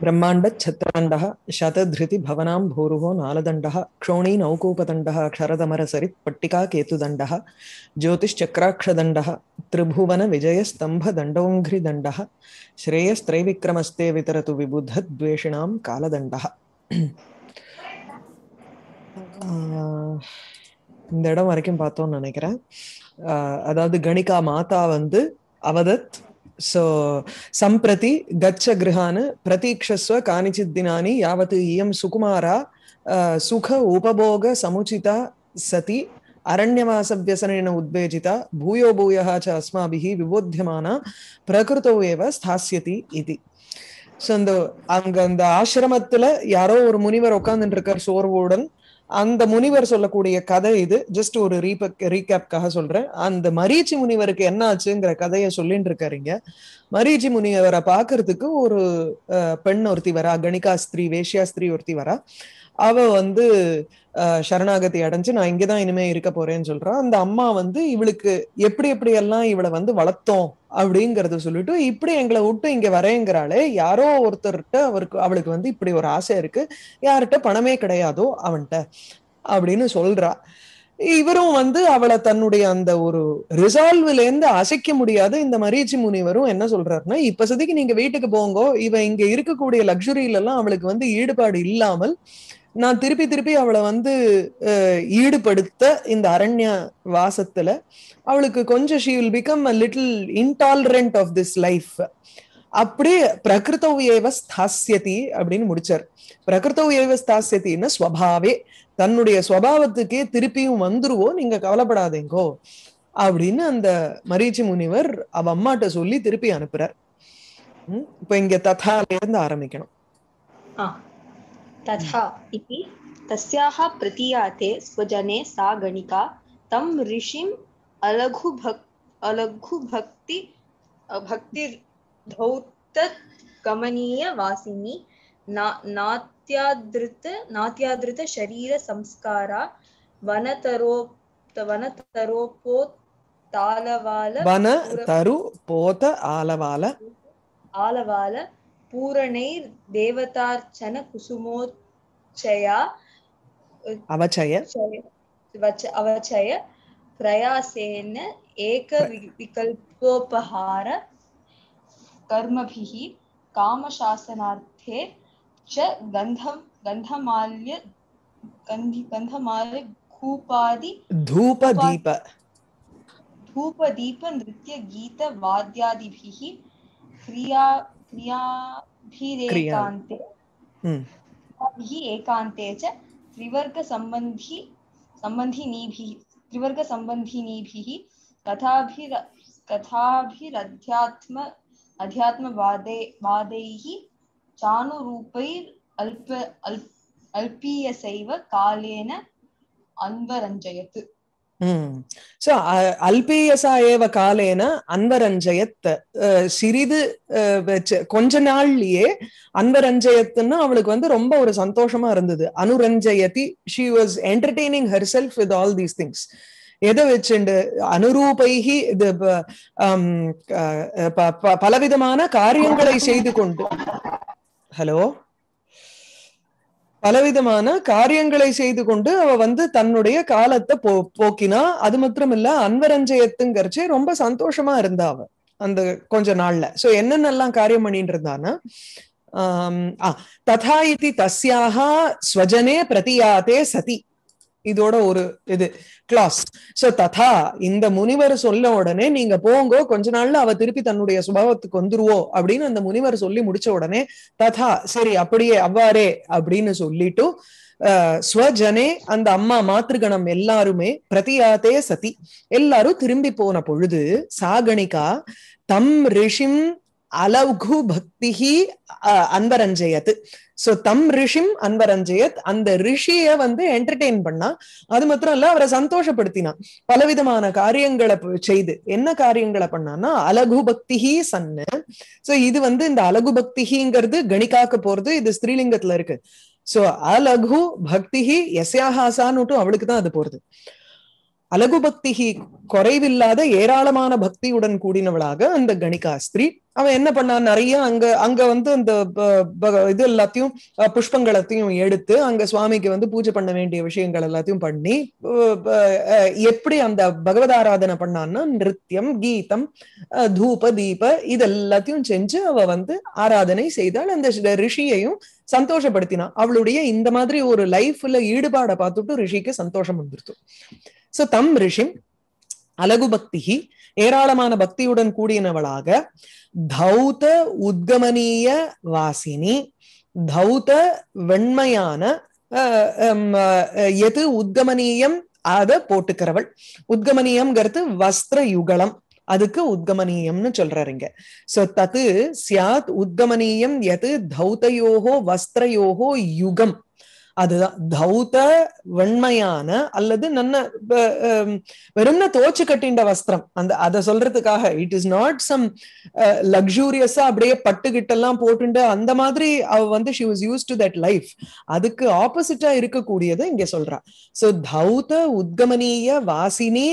ब्रह्माण्डच्छत्राण्डः शतधृतिभवनां भूरुवो नालदण्डः क्षोणीनौकूपदण्डः क्षरदमरसरित्पट्टिकाकेतुदण्डः ज्योतिश्चक्राक्षदण्डः त्रिभुवनविजयस्तम्भदण्डोङ्घ्रिदण्डः श्रेयस्त्रैविक्रमस्ते वितरतु विबुधद्वेषिणां कालदण्डः இந்த இடம் வரைக்கும் பார்த்தோம்னு நினைக்கிறேன் அதாவது கணிகா மாதா வந்து அவதத் सो सम्प्रति गच्छ गृहान् प्रतीक्षस्व कानिचित् दिनानि यावत् इयं सुकुमारा सुख उपभोग समुचिता सति अरण्यवासव्यसनेन उद्वेजिता भूयो भूयः च अस्माभिः विबोध्यमाना प्रकृतौ एव स्थास्यति इति ஸோ அந்த அங்க அந்த ஆசிரமத்துல யாரோ ஒரு முனிவர் உட்காந்துட்டு இருக்கார் சோர்வுடன் அந்த முனிவர் சொல்லக்கூடிய கதை இது ஜஸ்ட் ஒரு ரீகேப்காக சொல்றேன் அந்த மரீச்சி முனிவருக்கு என்ன ஆச்சுங்கிற கதையை சொல்லிட்டு இருக்காருங்க மரீச்சி முனிவரை பாக்குறதுக்கு ஒரு பெண் ஒருத்தி வரா கணிகா ஸ்திரீ வேஷ்யா ஸ்திரீ ஒருத்தி வரா அவ வந்து சரணாகதி அடைஞ்சு நான் இங்கதான் இனிமே இருக்க போறேன்னு சொல்றான் அந்த அம்மா வந்து இவளுக்கு எப்படி எப்படி எல்லாம் இவளை வந்து வளர்த்தோம் அப்படிங்கறத சொல்லிட்டு இப்படி எங்களை விட்டு இங்க வரேங்கிறாளே யாரோ ஒருத்தர்கிட்ட அவருக்கு அவளுக்கு வந்து இப்படி ஒரு ஆசை இருக்கு யார்கிட்ட பணமே கிடையாதோ அவன்கிட்ட அப்படின்னு சொல்றா இவரும் வந்து அவளை தன்னுடைய அந்த ஒரு ரிசால்வ்ல இருந்து அசைக்க முடியாத இந்த மரீச்சி முனிவரும் என்ன சொல்றாருன்னா இப்ப சதிக்கு நீங்க வீட்டுக்கு போங்கோ இவ இங்க இருக்கக்கூடிய லக்ஸுரியில எல்லாம் அவளுக்கு வந்து ஈடுபாடு இல்லாமல் நான் திருப்பி திருப்பி அவளை வந்து ஈடுபடுத்த இந்த அரண்ய வாசத்துல அவளுக்கு கொஞ்சம் she will become a little intolerant of this life அப்படி பிரகிருத்தௌ உயவ ஸ்தாசியதி அப்படின்னு முடிச்சார் பிரகிருத்தௌ உயவ ஸ்தாசியத்தின்னு ஸ்வபாவே தன்னுடைய ஸ்வபாவத்துக்கே திருப்பியும் வந்துருவோம் நீங்க கவலைப்படாதீங்கோ அப்படின்னு அந்த மரீச்சி முனிவர் அவ அம்மாட்ட சொல்லி திருப்பி அனுப்புறார் இப்ப இங்க தத்தால இருந்து ஆரம்பிக்கணும் तथा हम्म। इति तस्याः प्रतियाते स्वजने सा गणिका तं ऋषिम् अलघुभक् अलघुभक्ति भक्तिर्धौतगमनीयवासिनी ना नात्यादृत नात्यादृतशरीरसंस्कारा वनतरो वनतरोपोत्तालवाल वन तरु पोत आलवाल आलवाल पूरणैर्देवतार्चनकुसुमोत् అవచయ అవచయ అవచయ ప్రయాసేన ఏక च धूपादि क्रिया अस्माभिः एकान्ते च अध्यात्म सम्बन्धिनीभिः त्रिवर्गसम्बन्धिनीभिः कथाभिर कथाभिरध्यात्म अध्यात्मवादे वादैः चानुरूपैरल्प कालेन சோ அல்பேயசா ஏவ காலேன அன்பரஞ்சயத் சிறிது கொஞ்ச நாள்லயே அன்பரஞ்சயத்துன்னு அவளுக்கு வந்து ரொம்ப ஒரு சந்தோஷமா இருந்தது அனுரஞ்சயதி she was entertaining herself with all these things எதை வச்சுண்டு அனுரூபைகி இது பலவிதமான காரியங்களை செய்து கொண்டு ஹலோ பலவிதமான காரியங்களை செய்து கொண்டு அவ வந்து தன்னுடைய காலத்தை போ போக்கினா அது மாத்திரம் இல்ல அன்வரஞ்சயத்துங்கிறச்சு ரொம்ப சந்தோஷமா இருந்தா அவ அந்த கொஞ்ச நாள்ல சோ என்னென்னலாம் காரியம் பண்ணிட்டு இருந்தானா ஆஹ் ததா இது தஸ்யாக ஸ்வஜனே பிரதியாதே சதி இதோட ஒரு இது கிளாஸ் சோ ததா இந்த முனிவர் சொல்ல உடனே நீங்க போங்கோ கொஞ்ச நாள்ல அவ திருப்பி தன்னுடைய சுபாவத்துக்கு வந்துருவோ அப்படின்னு அந்த முனிவர் சொல்லி முடிச்ச உடனே ததா சரி அப்படியே அவ்வாறே அப்படின்னு சொல்லிட்டு ஸ்வஜனே அந்த அம்மா மாத்திருகணம் எல்லாருமே பிரதியாத்தே சதி எல்லாரும் திரும்பி போன பொழுது சாகணிகா தம் ரிஷிம் அலவ்கு பக்திஹி அன்பரஞ்சயத் சோ தம் ரிஷிம் அன்பரஞ்சயத் அந்த ரிஷிய வந்து என்டர்டெயின் பண்ணா அது மாத்திரம் இல்ல அவரை சந்தோஷப்படுத்தினான் பலவிதமான காரியங்களை செய்து என்ன காரியங்களை பண்ணான்னா அலகு பக்திஹி சன்னு சோ இது வந்து இந்த அலகு பக்திஹிங்கிறது கணிக்காக்க போறது இது ஸ்ரீலிங்கத்துல இருக்கு சோ அலகு பக்திஹி எஸ்யாஹாசான்னுட்டும் அவளுக்கு தான் அது போறது அலகு பக்திகி குறைவில்லாத ஏராளமான பக்தியுடன் கூடினவளாக அந்த கணிகாஸ்திரி அவன் என்ன பண்ணா நிறைய அங்க அங்க வந்து அந்த இது எல்லாத்தையும் புஷ்பங்களத்தையும் எடுத்து அங்க சுவாமிக்கு வந்து பூஜை பண்ண வேண்டிய விஷயங்கள் எல்லாத்தையும் பண்ணி எப்படி அந்த பகவதாராதனை பண்ணான்னா நிருத்தியம் கீதம் தூப தீப இது எல்லாத்தையும் செஞ்சு அவ வந்து ஆராதனை செய்தாள் அந்த ரிஷியையும் சந்தோஷப்படுத்தினான் அவளுடைய இந்த மாதிரி ஒரு லைஃப்ல ஈடுபாடை பார்த்துட்டு ரிஷிக்கு சந்தோஷம் வந்துருத்தோம் சோ தம் ரிஷிம் அலகு பக்திகி ஏராளமான பக்தியுடன் கூடியனவளாக தௌத உத்கமனிய வாசினி தௌத வெண்மையான எது உத்கமனியம் அத போட்டுக்கிறவள் உத்கமனியம்ங்கிறது வஸ்திர யுகலம் அதுக்கு உத்கமனியம்னு சொல்றாருங்க சோ தத்து சியாத் உத்கமனியம் எது தௌதயோகோ வஸ்திரயோகோ யுகம் அதுதான் தௌத வெண்மையான அல்லது நன்ன வெறும் தோச்சு கட்டின்ற வஸ்திரம் அந்த அதை சொல்றதுக்காக இட் இஸ் நாட் சம் லக்ஸூரியஸா அப்படியே எல்லாம் போட்டுண்டு அந்த மாதிரி அவ வந்து she was used to that life அதுக்கு ஆப்போசிட்டா இருக்கக்கூடியது இங்க சொல்றா சோ தௌத உத்கமனீய வாசினி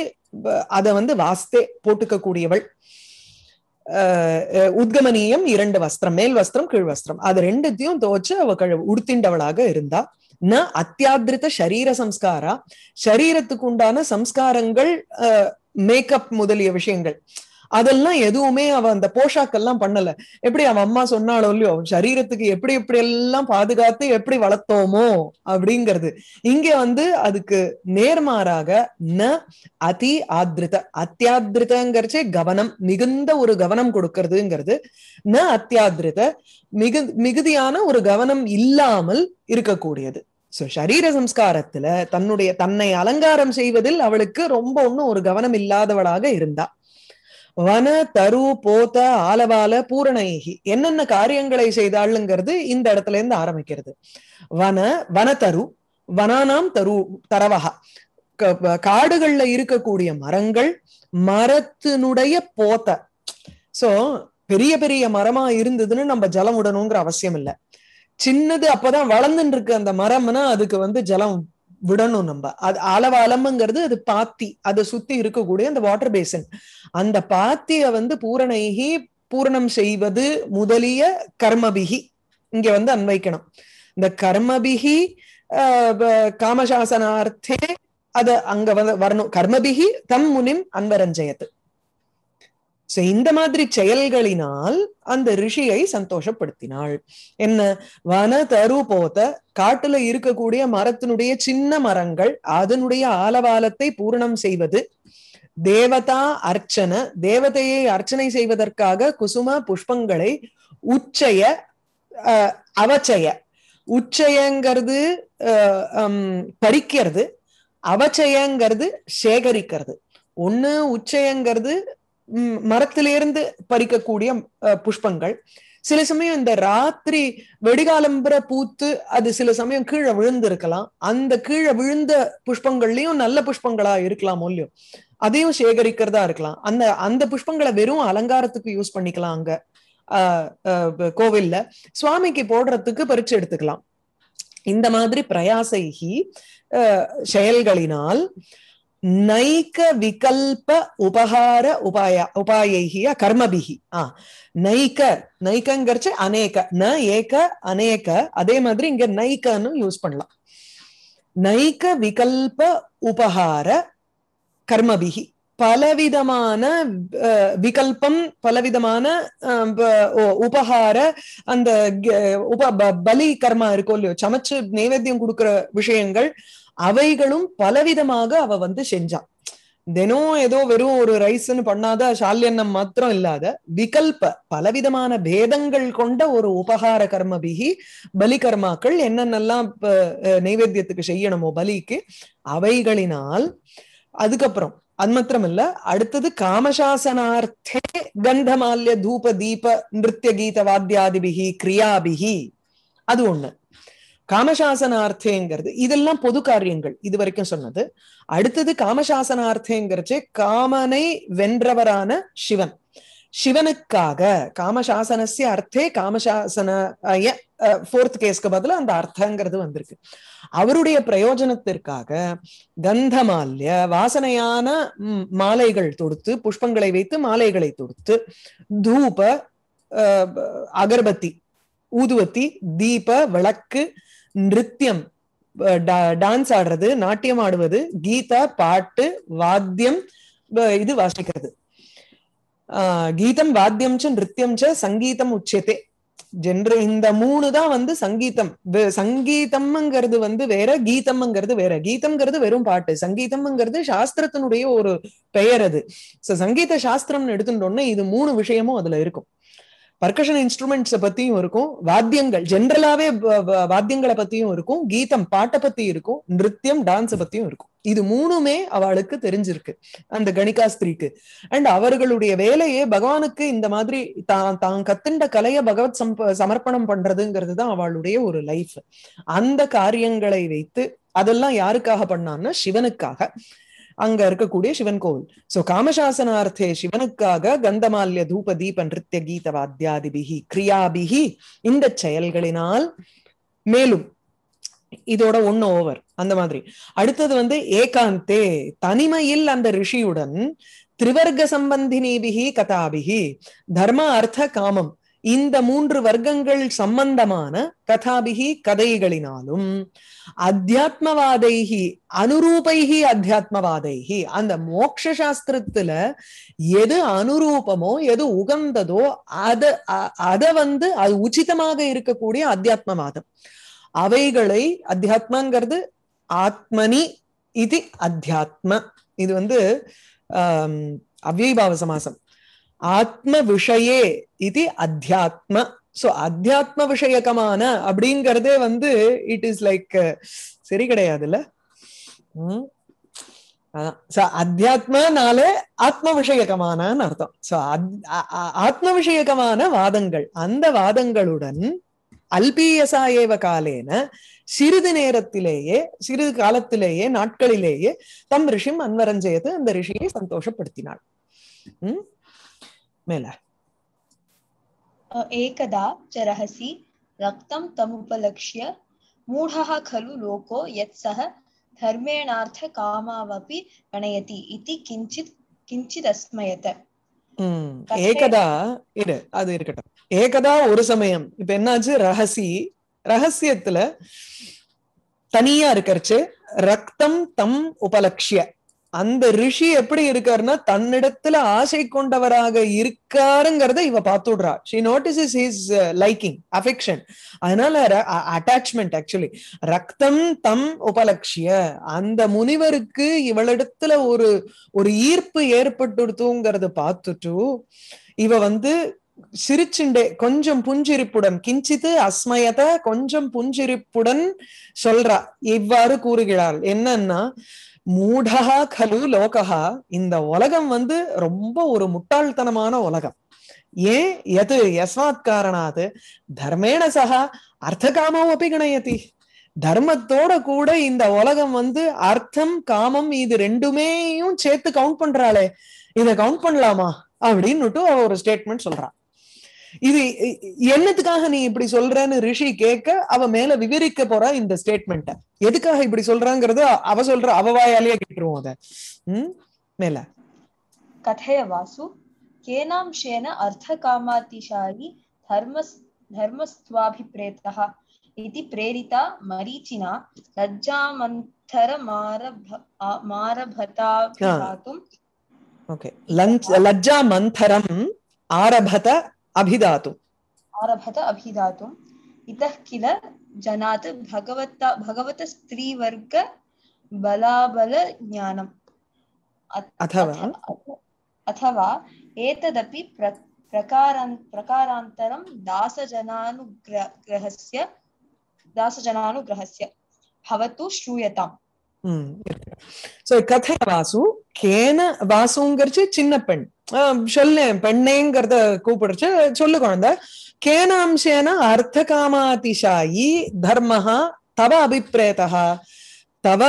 அதை வந்து வாஸ்தே போட்டுக்கக்கூடியவள் உத்கமனியம் இரண்டு வஸ்திரம் மேல் வஸ்திரம் கீழ் வஸ்திரம் அது ரெண்டுத்தையும் துவச்சு அவ உடுத்திண்டவளாக இருந்தா ந அத்தியாதிரித சரீர சம்ஸ்காரா சரீரத்துக்கு உண்டான சம்ஸ்காரங்கள் மேக்கப் முதலிய விஷயங்கள் அதெல்லாம் எதுவுமே அவ அந்த போஷாக்கெல்லாம் பண்ணல எப்படி அவ அம்மா சொன்னாலோ இல்லையோ சரீரத்துக்கு எப்படி எப்படி எல்லாம் பாதுகாத்து எப்படி வளர்த்தோமோ அப்படிங்கிறது இங்க வந்து அதுக்கு நேர்மாறாக ந அதி ஆத்ரித அத்தியாதிருதங்கிறச்சே கவனம் மிகுந்த ஒரு கவனம் கொடுக்கறதுங்கிறது ந அத்தியாதிருத மிகு மிகுதியான ஒரு கவனம் இல்லாமல் இருக்கக்கூடியது சோ சரீர சம்ஸ்காரத்துல தன்னுடைய தன்னை அலங்காரம் செய்வதில் அவளுக்கு ரொம்ப ஒன்னும் ஒரு கவனம் இல்லாதவளாக இருந்தா வன தரு போத ஆலவால பூரணைகி என்னென்ன காரியங்களை செய்தாளுங்கிறது இந்த இடத்துல இருந்து ஆரம்பிக்கிறது வன வன தரு வனானாம் தரு தரவகா காடுகள்ல இருக்கக்கூடிய மரங்கள் மரத்தினுடைய போத்த சோ பெரிய பெரிய மரமா இருந்ததுன்னு நம்ம ஜலம் விடணுங்கிற அவசியம் இல்லை சின்னது அப்பதான் வளர்ந்துட்டு இருக்கு அந்த மரம்னா அதுக்கு வந்து ஜலம் விடணும் நம்ம அது அளவு அது பாத்தி அதை சுத்தி இருக்கக்கூடிய அந்த வாட்டர் பேசன் அந்த பாத்திய வந்து பூரணைகி பூரணம் செய்வது முதலிய கர்மபிகி இங்க வந்து அன்வைக்கணும் இந்த கர்மபிகி காமசாசனார்த்தே அது அங்க வந்து வரணும் கர்மபிகி தம் முனிம் அன்பரஞ்சயத்து சோ இந்த மாதிரி செயல்களினால் அந்த ரிஷியை சந்தோஷப்படுத்தினாள் என்ன வன தரு போத்த காட்டுல இருக்கக்கூடிய மரத்தினுடைய சின்ன மரங்கள் அதனுடைய ஆலவாலத்தை பூரணம் செய்வது தேவதா அர்ச்சனை தேவதையை அர்ச்சனை செய்வதற்காக குசும புஷ்பங்களை உச்சய அவச்சய உச்சயங்கிறது பறிக்கிறது அவச்சயங்கிறது சேகரிக்கிறது ஒண்ணு உச்சயங்கிறது மரத்திலிருந்து பறிக்கக்கூடிய புஷ்பங்கள் சில சமயம் இந்த ராத்திரி வெடிகாலம்புற பூத்து அது சில சமயம் கீழே விழுந்து இருக்கலாம் அந்த கீழே விழுந்த புஷ்பங்கள்லயும் நல்ல புஷ்பங்களா இருக்கலாம் இல்லையோ அதையும் சேகரிக்கிறதா இருக்கலாம் அந்த அந்த புஷ்பங்களை வெறும் அலங்காரத்துக்கு யூஸ் பண்ணிக்கலாம் அங்க கோவில்ல சுவாமிக்கு போடுறதுக்கு பறிச்சு எடுத்துக்கலாம் இந்த மாதிரி பிரயாசைகி செயல்களினால் நைக்க விகல்ப உபகார உபாய உபாயைகி கர்மபிகி ஆ நைக்க நைக்கங்கிறச்சு அநேக ந ஏக அநேக அதே மாதிரி இங்க நைக்கன்னு யூஸ் பண்ணலாம் நைக்க விகல்ப உபகார கர்மபிகி பலவிதமான விகல்பம் பலவிதமான உபகார அந்த உப பலி கர்மா இருக்கும் இல்லையோ சமைச்சு நைவேத்தியம் கொடுக்குற விஷயங்கள் அவைகளும் பலவிதமாக அவ வந்து செஞ்சான் தினம் ஏதோ வெறும் ஒரு ரைஸ்ன்னு பண்ணாத சால்யன்னம் மாத்திரம் இல்லாத விகல்ப பலவிதமான பேதங்கள் கொண்ட ஒரு உபகார கர்ம பிகி பலி கர்மாக்கள் என்னென்னலாம் நைவேத்தியத்துக்கு செய்யணுமோ பலிக்கு அவைகளினால் அதுக்கப்புறம் அது மாத்திரமல்ல அடுத்தது காமசாசனார்த்தே கண்டமால்ய தூப தீப நிருத்திய கீத வாத்தியாதிபிகி கிரியாபிகி அது ஒண்ணு காமசாசனார்த்தேங்கிறது இதெல்லாம் பொது காரியங்கள் இது வரைக்கும் சொன்னது அடுத்தது காமசாசனார்த்தேங்கிறச்சு காமனை வென்றவரான சிவன் சிவனுக்காக காமசாசனசிய அர்த்தே காமசாசன ஃபோர்த் கேஸ்க்கு பதில அந்த அர்த்தங்கிறது வந்திருக்கு அவருடைய பிரயோஜனத்திற்காக கந்தமால்ய வாசனையான மாலைகள் தொடுத்து புஷ்பங்களை வைத்து மாலைகளை தொடுத்து தூப அகர்பத்தி ஊதுவத்தி தீப விளக்கு நிருத்தியம் டான்ஸ் ஆடுறது நாட்டியம் ஆடுவது கீதா பாட்டு வாத்தியம் இது வாசிக்கிறது கீதம் வாத்தியம் ச நிருத்தியம் ச சங்கீதம் உச்சத்தே ஜென்ற இந்த மூணு தான் வந்து சங்கீதம் சங்கீதம்ங்கிறது வந்து வேற கீதம்ங்கிறது வேற கீதம்ங்கிறது வெறும் பாட்டு சங்கீதம்ங்கிறது சாஸ்திரத்தினுடைய ஒரு பெயர் அது சோ சங்கீத சாஸ்திரம்னு எடுத்துட்டோம்னா இது மூணு விஷயமும் அதுல இருக்கும் பர்கஷன் இன்ஸ்ட்ருமெண்ட்ஸை பத்தியும் இருக்கும் வாத்தியங்கள் ஜென்ரலாவே வாத்தியங்களை பத்தியும் இருக்கும் கீதம் பாட்டை பத்தி இருக்கும் நிருத்தியம் டான்ஸை பத்தியும் இருக்கும் இது மூணுமே அவளுக்கு தெரிஞ்சிருக்கு அந்த கணிகாஸ்திரிக்கு அண்ட் அவர்களுடைய வேலையே பகவானுக்கு இந்த மாதிரி தான் தான் கத்துண்ட கலைய பகவத் சம்ப சமர்ப்பணம் பண்றதுங்கிறது தான் அவளுடைய ஒரு லைஃப் அந்த காரியங்களை வைத்து அதெல்லாம் யாருக்காக பண்ணான்னா சிவனுக்காக அங்க இருக்கக்கூடிய சிவன் கோவில் சோ காமசாசனார்த்தே சிவனுக்காக கந்தமால்ய தூப தீப நிறிய கீத வாத்தியாதிபிகி கிரியாபிகி இந்த செயல்களினால் மேலும் இதோட ஒன்னு ஓவர் அந்த மாதிரி அடுத்தது வந்து ஏகாந்தே தனிமையில் அந்த ரிஷியுடன் திரிவர்க்க சம்பந்தினிபிகி கதாபிகி தர்ம அர்த்த காமம் இந்த மூன்று வர்க்கங்கள் சம்பந்தமான கதாபிகி கதைகளினாலும் அத்தியாத்மவாதைகி அனுரூபைகி அத்தியாத்மவாதைகி அந்த மோக்ஷ சாஸ்திரத்துல எது அனுரூபமோ எது உகந்ததோ அத அத வந்து அது உச்சிதமாக இருக்கக்கூடிய அத்தியாத்மவாதம் அவைகளை அத்தியாத்மங்கிறது ஆத்மனி இது அத்தியாத்ம இது வந்து அவ்யபாவ சமாசம் ஆத்ம விஷயே இது அத்தியாத்ம சோ அத்தியாத்ம விஷயகமான அப்படிங்கறதே வந்து இட் இஸ் லைக் சரி கிடையாதுல்ல உம் அத்தியாத்மனாலே ஆத்ம விஷயகமான அர்த்தம் சோ ஆத்ம விஷயகமான வாதங்கள் அந்த வாதங்களுடன் அல்பீயசா ஏவ காலேன சிறிது நேரத்திலேயே சிறிது காலத்திலேயே நாட்களிலேயே தம் ரிஷிம் அன்வரஞ்சயத்து அந்த ரிஷியை சந்தோஷப்படுத்தினாள் உம் मेला एकदा च रहसि रक्तं तमुपलक्ष्य मूढः खलु लोको यत्सः धर्मेणार्थकामावपि गणयति इति किञ्चित् கிஞ்சிதஸ்மயத ஏகதா இரு அது இருக்கட்டும் ஏகதா ஒரு சமயம் இப்ப என்னாச்சு ரகசி ரகசியத்துல தனியா இருக்கறச்சு ரக்தம் தம் உபலக்ஷிய அந்த ரிஷி எப்படி இருக்காருன்னா தன்னிடத்துல ஆசை கொண்டவராக இருக்காருங்கிறத இவ விடுறா she notice is liking affection அதனால அட்டாச்மெண்ட் ஆக்சுவலி ரக்தம் தம் உபலட்சிய அந்த முனிவருக்கு இவளிடத்துல ஒரு ஒரு ஈர்ப்பு ஏற்பட்டுடுத்துங்கிறத பார்த்துட்டு இவ வந்து சிரிச்சுண்டே கொஞ்சம் புஞ்சிருப்புடன் கிஞ்சித்து அஸ்மயத கொஞ்சம் புஞ்சிருப்புடன் சொல்றா இவ்வாறு கூறுகிறாள் என்னன்னா மூடா கலு லோகா இந்த உலகம் வந்து ரொம்ப ஒரு முட்டாள்தனமான உலகம் ஏன் எது யஸ்மாத் காரணாது தர்மேண சகா அர்த்த காமம் அப்படி கணையதி தர்மத்தோட கூட இந்த உலகம் வந்து அர்த்தம் காமம் இது ரெண்டுமேயும் சேர்த்து கவுண்ட் பண்றாளே இதை கவுண்ட் பண்ணலாமா அப்படின்னுட்டு அவ ஒரு ஸ்டேட்மெண்ட் சொல்றா இது என்னத்துக்காக நீ இப்படி சொல்றன்னு ரிஷி கேட்க அவ மேல விவரிக்க போற இந்த ஸ்டேட்மெண்ட்ட எதுக்காக இப்படி சொல்றாங்கிறது அவ சொல்ற அவ வாயாலேயே கேட்டுருவோம் அதை உம் மேல கதைய வாசு கேனாம்சேன அர்த்த காமாத்திசாலி தர்ம தர்மஸ்வாபிப்ரேதா इति प्रेरिता मरीचिना लज्जामन्थर मारभता ओके லஜ்ஜாமந்தரம் ஆரபத अभिधातु आरभत अभिधातु इतः किल जनात् भगवत भगवत स्त्रीवर्ग बलाबल ज्ञानम् अथवा अथवा एतदपि प्र प्रकारान् दासजनानुग्रहस्य दासजनानुग्रहस्य भवतु श्रूयताम् సో కథ వాసు కేన వాసుంగర్చి சொல்லு பெண்ணேங்கிறத கூப்பிடுச்சு சொல்லு குழந்தை கேனாம்சேன அர்த்த காமாதிசாயி தர்மஹா தவ அபிப்ரேதா தவ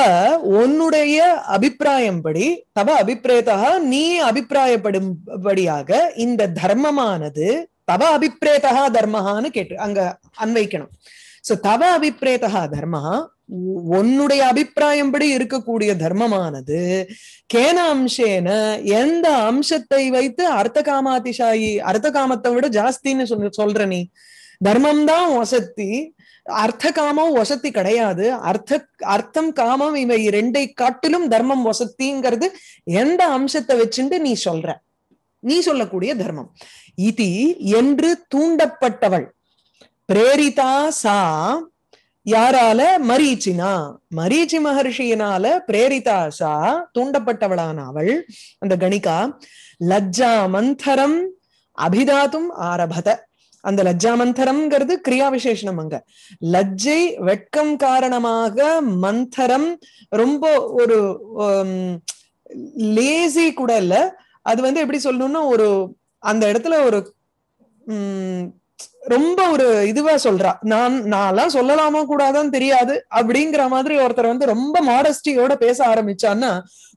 உன்னுடைய அபிப்பிராயம் படி தவ அபிப்பிரேதா நீ அபிப்பிராயப்படும் படியாக இந்த தர்மமானது தவ அபிப்பிரேதா தர்மஹான்னு கேட்டு அங்க அன்வைக்கணும் சோ தவ அபிப்பிரேதா தர்மா உன்னுடைய அபிப்பிராயம் படி இருக்கக்கூடிய தர்மமானது கேன அம்சேன எந்த அம்சத்தை வைத்து அர்த்த காமாதிசாயி அர்த்த காமத்தை விட ஜாஸ்தின்னு சொல்ற நீ தர்மம் தான் வசத்தி அர்த்த காமம் வசத்தி கிடையாது அர்த்த அர்த்தம் காமம் இவை ரெண்டை காட்டிலும் தர்மம் வசத்திங்கிறது எந்த அம்சத்தை வச்சுட்டு நீ சொல்ற நீ சொல்லக்கூடிய தர்மம் இது என்று தூண்டப்பட்டவள் பிரேரிதா சா யாரால மரீச்சினா மரீச்சி மகர்ஷியினால பிரேரிதா சா தூண்டப்பட்டவளான அவள் அந்த கணிகா லஜ்ஜா மந்தரம் அபிதாத்தும் ஆரபத அந்த மந்தரம்ங்கிறது கிரியா விசேஷனம் அங்க லஜ்ஜை வெட்கம் காரணமாக மந்தரம் ரொம்ப ஒரு லேசி கூட இல்ல அது வந்து எப்படி சொல்லணும்னா ஒரு அந்த இடத்துல ஒரு உம் ரொம்ப ஒரு இதுவா சொல்றா நான் எல்லாம் சொல்லலாமா கூடாதான் தெரியாது அப்படிங்கிற மாதிரி ஒருத்தர் வந்து ரொம்ப மாடஸ்டியோட பேச ஆரம்பிச்சான்னா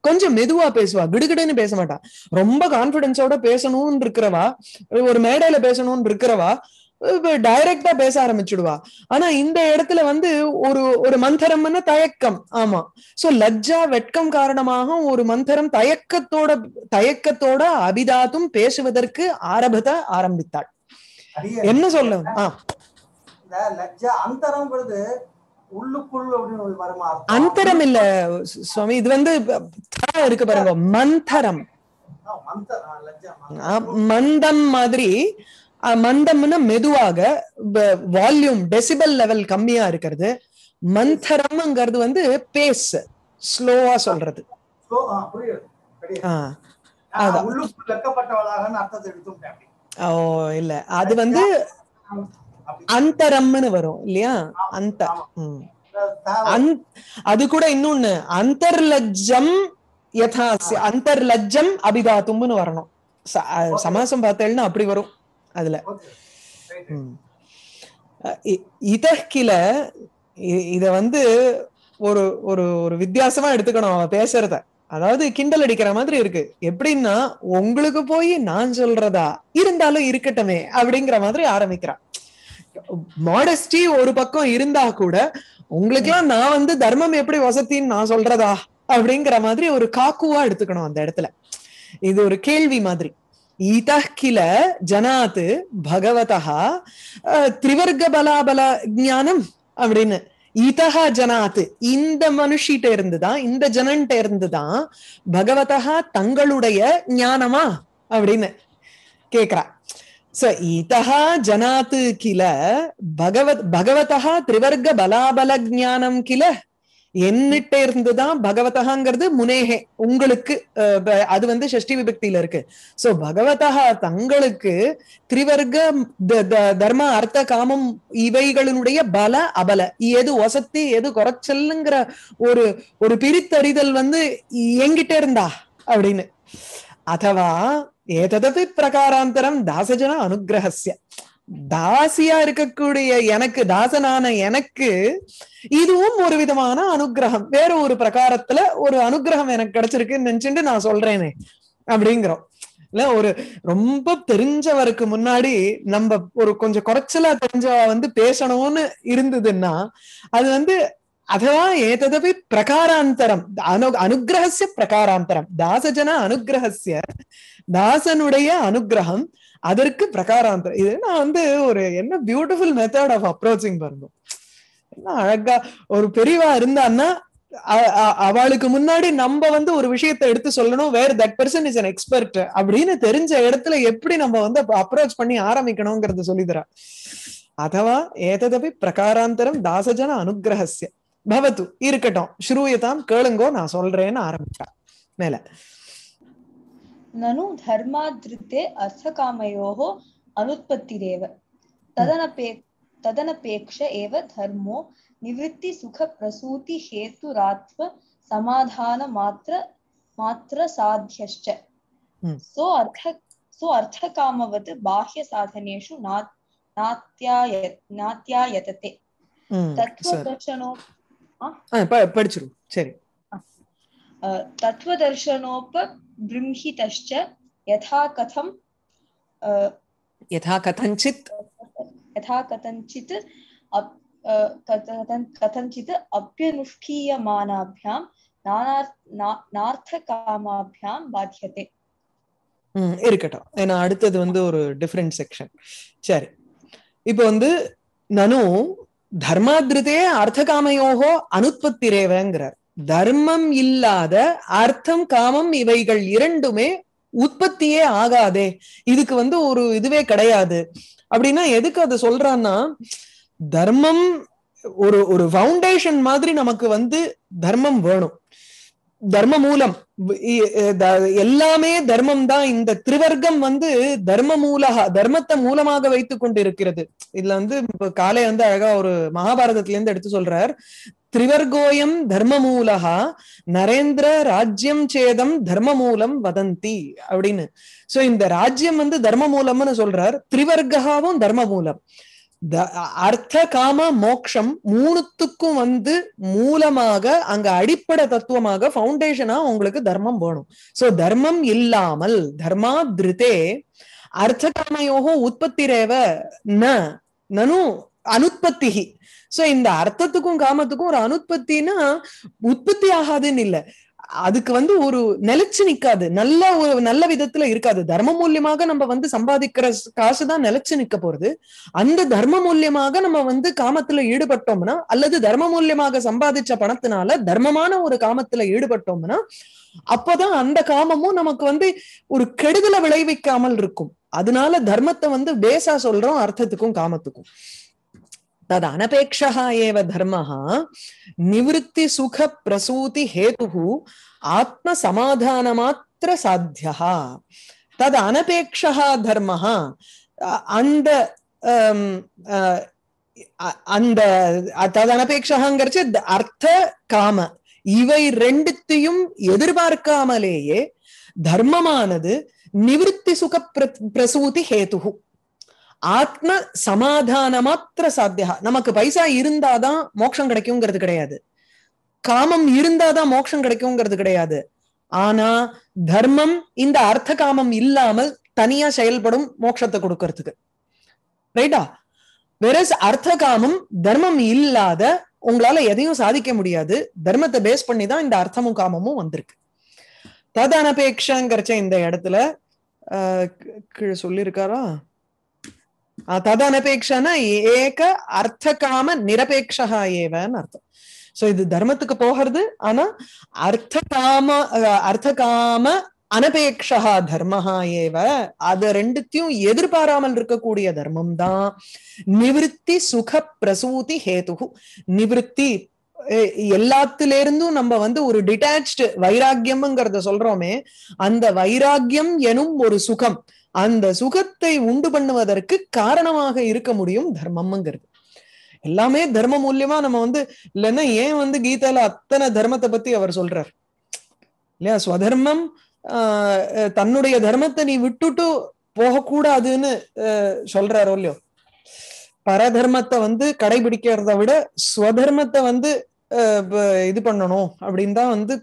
கொஞ்சம் மெதுவா பேசுவா கிடுகிடுன்னு பேச மாட்டா ரொம்ப கான்பிடன்ஸோட பேசணும்னு இருக்கிறவா ஒரு மேடையில பேசணும்னு இருக்கிறவா டைரக்டா பேச ஆரம்பிச்சுடுவா ஆனா இந்த இடத்துல வந்து ஒரு ஒரு மந்தரம்னு தயக்கம் ஆமா சோ லஜ்ஜா வெட்கம் காரணமாக ஒரு மந்திரம் தயக்கத்தோட தயக்கத்தோட அபிதாத்தும் பேசுவதற்கு ஆரம்பத்தை ஆரம்பித்தாள் என்ன சொல்ல அந்தரம்ங்கிறது அந்தரம் இல்ல சுவாமி இது வந்து இருக்கு பாருங்க மந்தரம் மந்தம் மாதிரி மந்தம்னு மெதுவாக வால்யூம் டெசிபல் லெவல் கம்மியா இருக்கிறது மந்தரம்ங்கிறது வந்து பேஸ் ஸ்லோவா சொல்றது ஆஹ் அதான் ஓ இல்ல அது வந்து அந்தரம்னு வரும் இல்லையா அந்த அது கூட இன்னொன்னு அந்தர்லஜ்ஜம் யதாசி அபிதா தும்புன்னு வரணும் சமாசம் பார்த்தேன்னா அப்படி வரும் அதுல இத கில இத வந்து ஒரு ஒரு ஒரு வித்தியாசமா எடுத்துக்கணும் அவன் பேசுறத அதாவது கிண்டல் அடிக்கிற மாதிரி இருக்கு எப்படின்னா உங்களுக்கு போய் நான் சொல்றதா இருந்தாலும் இருக்கட்டுமே அப்படிங்கிற மாதிரி ஆரம்பிக்கிறான் மாடஸ்டி ஒரு பக்கம் இருந்தா கூட எல்லாம் நான் வந்து தர்மம் எப்படி வசத்தின்னு நான் சொல்றதா அப்படிங்கிற மாதிரி ஒரு காக்குவா எடுத்துக்கணும் அந்த இடத்துல இது ஒரு கேள்வி மாதிரி ஈதில ஜனாத்து பகவதா திரிவர்க பலாபல ஜானம் அப்படின்னு இதஹா ஜனாத் இந்த மனுஷிட்ட இருந்துதான் இந்த ஜனன்ட்ட இருந்துதான் பகவதா தங்களுடைய ஞானமா அப்படின்னு கேக்குறா சோ இதஹா ஜனாத்து கில பகவத் பகவதா திரிவர்க பலாபல ஜானம் கில என்னிட்ட இருந்துதான் பகவதகாங்கிறது முனேகே உங்களுக்கு அது வந்து ஷஷ்டி விபக்தியில இருக்கு சோ பகவதகா தங்களுக்கு திரிவர்க்க தர்ம அர்த்த காமம் இவைகளினுடைய பல அபல எது ஒசத்தி எது குறைச்சல்ங்கிற ஒரு ஒரு பிரித்தறிதல் வந்து எங்கிட்ட இருந்தா அப்படின்னு அதுவா ஏததபி பிரகாராந்தரம் தாசஜன அனுகிரகசிய தாசியா இருக்கக்கூடிய எனக்கு தாசனான எனக்கு இதுவும் ஒரு விதமான அனுகிரகம் வேற ஒரு பிரகாரத்துல ஒரு அனுகிரகம் எனக்கு கிடைச்சிருக்குன்னு நினைச்சுட்டு நான் சொல்றேனே அப்படிங்கிறோம் இல்ல ஒரு ரொம்ப தெரிஞ்சவருக்கு முன்னாடி நம்ம ஒரு கொஞ்சம் குறைச்சலா தெரிஞ்சவா வந்து பேசணும்னு இருந்ததுன்னா அது வந்து அதுவா ஏதாவது பிரகாராந்தரம் அனு அனுகிரகசிய பிரகாராந்தரம் தாசஜன அனுகிரகசிய தாசனுடைய அனுகிரகம் அதற்கு பிரகாராந்தரம் இது நான் வந்து ஒரு என்ன பியூட்டிஃபுல் மெத்தட் ஆஃப் அப்ரோச்சிங் பாருங்க என்ன அழகா ஒரு பெரியவா இருந்தான்னா அவளுக்கு முன்னாடி நம்ம வந்து ஒரு விஷயத்த எடுத்து சொல்லணும் வேற that person is an expert அப்படின்னு தெரிஞ்ச இடத்துல எப்படி நம்ம வந்து அப்ரோச் பண்ணி ஆரம்பிக்கணுங்கிறத சொல்லிதரா அதவா ஏததபி பிரகாராந்தரம் தாசஜன அனுகிரகசிய பவத்து இருக்கட்டும் ஸ்ரூயதாம் கேளுங்கோ நான் சொல்றேன்னு ஆரம்பிச்சா மேல ननु धर्माधृते अर्थकामयोः अनुत्पत्तिरेव तदनपे तदनपेक्ष एव धर्मो निवृत्तिसुखप्रसूतिहेतुरात्मसमाधानमात्र मात्रसाध्यश्च hmm. सो अर्थ सो अर्थकामवत् बाह्य ना नात्याय नात्यायतते hmm. तत्त्वदर्शनो படிச்சிரும் சரி तत्त्वदर्शनोपबृंहितश्च यथा कथं यथा கதஞ்சித் यथा कथञ्चित् कथञ्चित् अप्यनुष्ठीयमानाभ्यां நார்த்தகாமாபியாம் பாத்தியதே ம் இருக்கட்டும் ஏன்னா அடுத்தது வந்து ஒரு டிஃப்ரெண்ட் செக்ஷன் சரி இப்போ வந்து நனு தர்மாதிருதே அர்த்தகாமையோகோ அனுத்பத்திரேவங்கிறார் தர்மம் இல்லாத அர்த்தம் காமம் இவைகள் இரண்டுமே உற்பத்தியே ஆகாதே இதுக்கு வந்து ஒரு இதுவே கிடையாது அப்படின்னா எதுக்கு அதை சொல்றான்னா தர்மம் ஒரு ஒரு ஃபவுண்டேஷன் மாதிரி நமக்கு வந்து தர்மம் வேணும் தர்ம மூலம் எல்லாமே தர்மம் தான் இந்த திருவர்க்கம் வந்து தர்ம மூலக தர்மத்தை மூலமாக வைத்துக் கொண்டு இருக்கிறது இதுல வந்து காலை வந்து அழகா ஒரு மகாபாரதத்துல இருந்து எடுத்து சொல்றார் திரிவர்கோயம் தர்ம மூலகா நரேந்திர ராஜ்யம் சேதம் தர்ம மூலம் வதந்தி அப்படின்னு சோ இந்த ராஜ்யம் வந்து தர்ம மூலம்னு சொல்றார் திரிவர்காவும் தர்ம மூலம் அர்த்த காம மோக்ஷம் மூணுத்துக்கும் வந்து மூலமாக அங்க அடிப்படை தத்துவமாக பவுண்டேஷனா உங்களுக்கு தர்மம் போகணும் சோ தர்மம் இல்லாமல் தர்மா திருத்தே அர்த்த காமயோகோ உற்பத்தி ரேவ நனு அனுற்பத்தி சோ இந்த அர்த்தத்துக்கும் காமத்துக்கும் ஒரு அனுற்பத்தின்னா உற்பத்தி ஆகாதுன்னு இல்லை அதுக்கு வந்து ஒரு நிலைச்சு நிக்காது நல்ல ஒரு நல்ல விதத்துல இருக்காது தர்ம மூலியமாக நம்ம வந்து சம்பாதிக்கிற காசு தான் நிலைச்சு நிக்க போறது அந்த தர்ம மூலியமாக நம்ம வந்து காமத்துல ஈடுபட்டோம்னா அல்லது தர்ம மூலியமாக சம்பாதிச்ச பணத்தினால தர்மமான ஒரு காமத்துல ஈடுபட்டோம்னா அப்பதான் அந்த காமமும் நமக்கு வந்து ஒரு கெடுதலை விளைவிக்காமல் இருக்கும் அதனால தர்மத்தை வந்து பேசா சொல்றோம் அர்த்தத்துக்கும் காமத்துக்கும் தது அனபேட்சா ஏவ தர்ம நிவத்தி சுக பிரசூதி ஹேது ஆத்ம சமாதான மாத்திர சாத்தியா தது அனபேட்சா தர்ம அந்த அந்த தது அனபேட்சாங்கிறச்சு அர்த்த காம இவை ரெண்டுத்தையும் எதிர்பார்க்காமலேயே தர்மமானது நிவத்தி சுக பிரசூதி ஹேதுகு ஆத்ம சமாதான மாத்திர சாத்தியா நமக்கு பைசா இருந்தாதான் மோட்சம் கிடைக்குங்கிறது கிடையாது காமம் இருந்தாதான் மோட்சம் கிடைக்குங்கிறது கிடையாது ஆனா தர்மம் இந்த அர்த்த காமம் இல்லாமல் தனியா செயல்படும் மோட்சத்தை கொடுக்கறதுக்கு ரைட்டா வெரஸ் அர்த்த காமம் தர்மம் இல்லாத உங்களால எதையும் சாதிக்க முடியாது தர்மத்தை பேஸ் பண்ணி தான் இந்த அர்த்தமும் காமமும் வந்திருக்கு ததனபேக்ஷங்கிறச்ச இந்த இடத்துல கீழே சொல்லியிருக்காரா ததனபேக்ஷனா ஏக அர்த்தகாம நிரபேட்சா ஏவன்னு அர்த்தம் சோ இது தர்மத்துக்கு போகிறது ஆனா அர்த்தகாம அர்த்தகாம அனபேக்ஷா தர்மஹா ஏவ அது ரெண்டுத்தையும் எதிர்பாராமல் இருக்கக்கூடிய தர்மம் தான் நிவிற்த்தி சுக பிரசூதி ஹேது நிவிற்த்தி எல்லாத்திலிருந்தும் நம்ம வந்து ஒரு டிட்டாச்சு வைராக்கியம்ங்கிறத சொல்றோமே அந்த வைராக்கியம் எனும் ஒரு சுகம் அந்த சுகத்தை உண்டு பண்ணுவதற்கு காரணமாக இருக்க முடியும் தர்மம்ங்கிறது எல்லாமே தர்ம மூலியமா நம்ம வந்து இல்லைன்னா ஏன் வந்து கீதால அத்தனை தர்மத்தை பத்தி அவர் சொல்றார் இல்லையா ஸ்வதர்மம் தன்னுடைய தர்மத்தை நீ விட்டுட்டு போகக்கூடாதுன்னு சொல்றாரோ இல்லையோ பரதர்மத்தை வந்து கடைபிடிக்கிறத விட ஸ்வதர்மத்தை வந்து இது பண்ணணும் அப்படின்னு தான் வந்து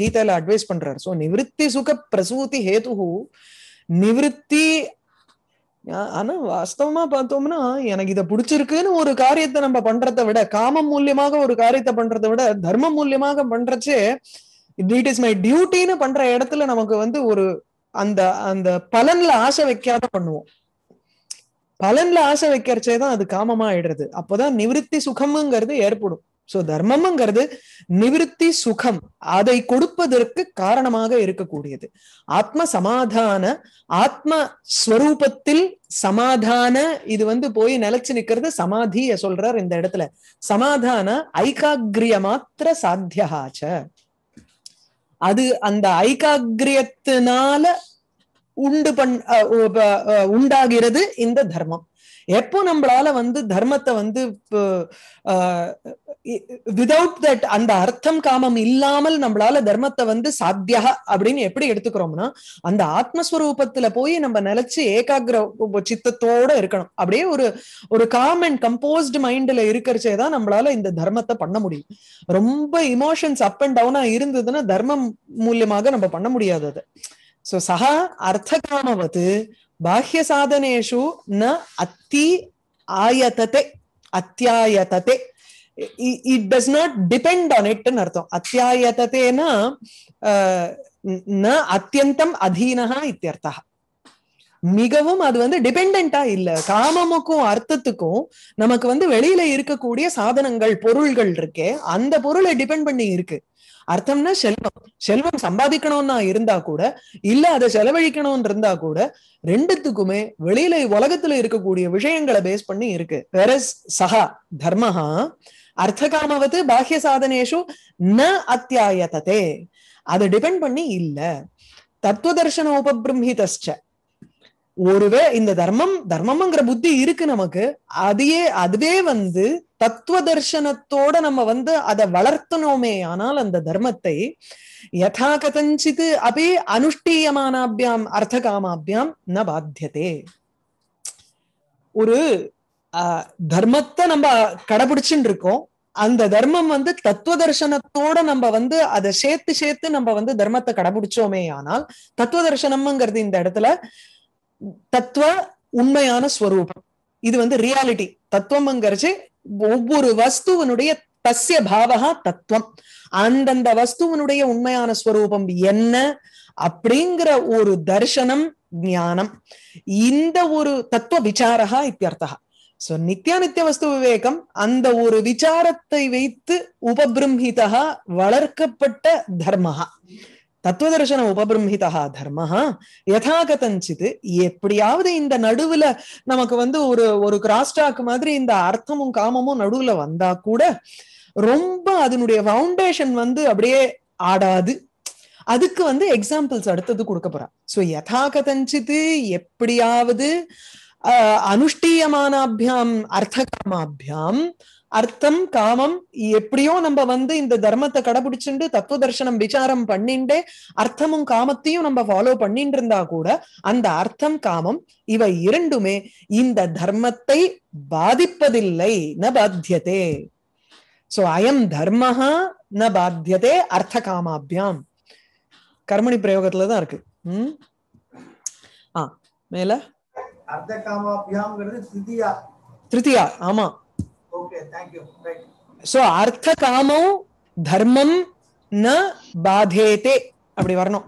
கீதையில அட்வைஸ் பண்றாரு சோ நிவிற்த்தி சுக பிரசூதி ஹேதுஹு நிவிருத்தி ஆனா வாஸ்தவமா பார்த்தோம்னா எனக்கு இதை பிடிச்சிருக்குன்னு ஒரு காரியத்தை நம்ம பண்றதை விட காமம் மூலியமாக ஒரு காரியத்தை பண்றதை விட தர்மம் மூலியமாக பண்றச்சே இட் இஸ் மை டியூட்டின்னு பண்ற இடத்துல நமக்கு வந்து ஒரு அந்த அந்த பலன்ல ஆசை வைக்காத பண்ணுவோம் பலன்ல ஆசை வைக்கிறச்சே தான் அது காமமா ஆயிடுறது அப்போதான் நிவிருத்தி சுகம்ங்கிறது ஏற்படும் சோ தர்மம்ங்கிறது நிவிருத்தி சுகம் அதை கொடுப்பதற்கு காரணமாக இருக்கக்கூடியது ஆத்ம சமாதான ஆத்ம ஸ்வரூபத்தில் சமாதான இது வந்து போய் நிலைச்சு நிக்கிறது சமாதிய சொல்றார் இந்த இடத்துல சமாதான ஐகாகிரிய மாத்திர சாத்தியாச்ச அது அந்த ஐகாகிரியத்தினால உண்டு பண் உண்டாகிறது இந்த தர்மம் எப்போ நம்மளால வந்து தர்மத்தை வந்து விதவுட் தட் அந்த அர்த்தம் காமம் இல்லாமல் நம்மளால தர்மத்தை வந்து சாத்தியா அப்படின்னு எப்படி எடுத்துக்கிறோம்னா அந்த ஆத்மஸ்வரூபத்துல போய் நம்ம நிலைச்சு ஏகாகிர சித்தத்தோட இருக்கணும் அப்படியே ஒரு ஒரு காம் அண்ட் கம்போஸ்ட் மைண்ட்ல இருக்கிறச்சே தான் நம்மளால இந்த தர்மத்தை பண்ண முடியும் ரொம்ப இமோஷன்ஸ் அப் அண்ட் டவுனா இருந்ததுன்னா தர்மம் மூலியமாக நம்ம பண்ண முடியாது அது சோ சகா அர்த்த காமவது பாஹ்ய சாதனேஷு ந அத்தி ஆயத்தத்தை அத்தியாயத்தத்தை it does not depend on இட்னு அர்த்தம் அத்தியாயத்தேன ந அத்தியந்தம் அதீனா இத்தியர்த்தா மிகவும் அது வந்து டிபெண்டா இல்ல காமமுக்கும் அர்த்தத்துக்கும் நமக்கு வந்து வெளியில இருக்கக்கூடிய சாதனங்கள் பொருள்கள் இருக்கே அந்த பொருளை டிபெண்ட் பண்ணி இருக்கு அர்த்தம்னா செல்வம் செல்வம் சம்பாதிக்கணும்னா இருந்தா கூட இல்ல அதை செலவழிக்கணும்னு இருந்தா கூட ரெண்டுத்துக்குமே வெளியில உலகத்துல இருக்கக்கூடிய விஷயங்களை பேஸ் பண்ணி இருக்கு வேற சஹா தர்மஹா அர்த்தகாமவத்து பாஹ்ய சாதனேஷு ந அத்தியாயததே அதை டிபெண்ட் பண்ணி இல்ல தத்துவ தர்சன உபபிரம்ஹிதஸ்ட ஒருவே இந்த தர்மம் தர்மம்ங்கிற புத்தி இருக்கு நமக்கு அதையே அதுவே வந்து தத்துவ தர்சனத்தோட நம்ம வந்து அதை வளர்த்தனோமே ஆனால் அந்த தர்மத்தை யதா கதஞ்சித் அப்படி அனுஷ்டீயமானாபியாம் அர்த்தகாமாபியாம் ந பாத்தியதே ஒரு தர்மத்தை நம்ம கடைபிடிச்சுட்டு இருக்கோம் அந்த தர்மம் வந்து தத்துவ தர்சனத்தோட நம்ம வந்து அதை சேர்த்து சேர்த்து நம்ம வந்து தர்மத்தை கடைபிடிச்சோமே ஆனால் தத்துவ தர்சனம்ங்கிறது இந்த இடத்துல தத்துவ உண்மையான ஸ்வரூபம் இது வந்து ரியாலிட்டி தத்துவம்ங்கிறது ஒவ்வொரு வஸ்துவனுடைய தசிய பாவகா தத்துவம் அந்தந்த வஸ்துவனுடைய உண்மையான ஸ்வரூபம் என்ன அப்படிங்கிற ஒரு தர்சனம் ஞானம் இந்த ஒரு தத்துவ விசாரகா இத்தியர்த்தகா சோ நித்தியானித்திய வஸ்து விவேகம் அந்த ஒரு விசாரத்தை வைத்து உபபிரம்ஹிதா வளர்க்கப்பட்ட தர்மஹா தர்சன உபபிரம்ஹிதா தர்மஹா யதா கதஞ்சிது எப்படியாவது இந்த நடுவுல நமக்கு வந்து ஒரு ஒரு கிராஸ்டாக் மாதிரி இந்த அர்த்தமும் காமமும் நடுவுல வந்தா கூட ரொம்ப அதனுடைய ஃபவுண்டேஷன் வந்து அப்படியே ஆடாது அதுக்கு வந்து எக்ஸாம்பிள்ஸ் அடுத்தது கொடுக்க போறா சோ யதா கதஞ்சிது எப்படியாவது அனுஷ்டீயமானாபியாம் அர்த்த காமாபியாம் அர்த்தம் காமம் எப்படியோ நம்ம வந்து இந்த தர்மத்தை கடைபிடிச்சுண்டு தத்துவ தர்சனம் விசாரம் பண்ணிண்டே அர்த்தமும் காமத்தையும் நம்ம ஃபாலோ பண்ணிட்டு இருந்தா கூட அந்த அர்த்தம் காமம் இவை இரண்டுமே இந்த தர்மத்தை பாதிப்பதில்லை ந பாத்தியதே சோ அயம் தர்மஹா ந பாத்தியதே அர்த்த காமாபியாம் கர்மணி பிரயோகத்துலதான் இருக்கு உம் ஆ மேல काम अभ्याम तृतीया तृतीया आमा okay thank you right so அர்த்த காமோ தர்மம் ந பாதேதே அப்படி வரணும்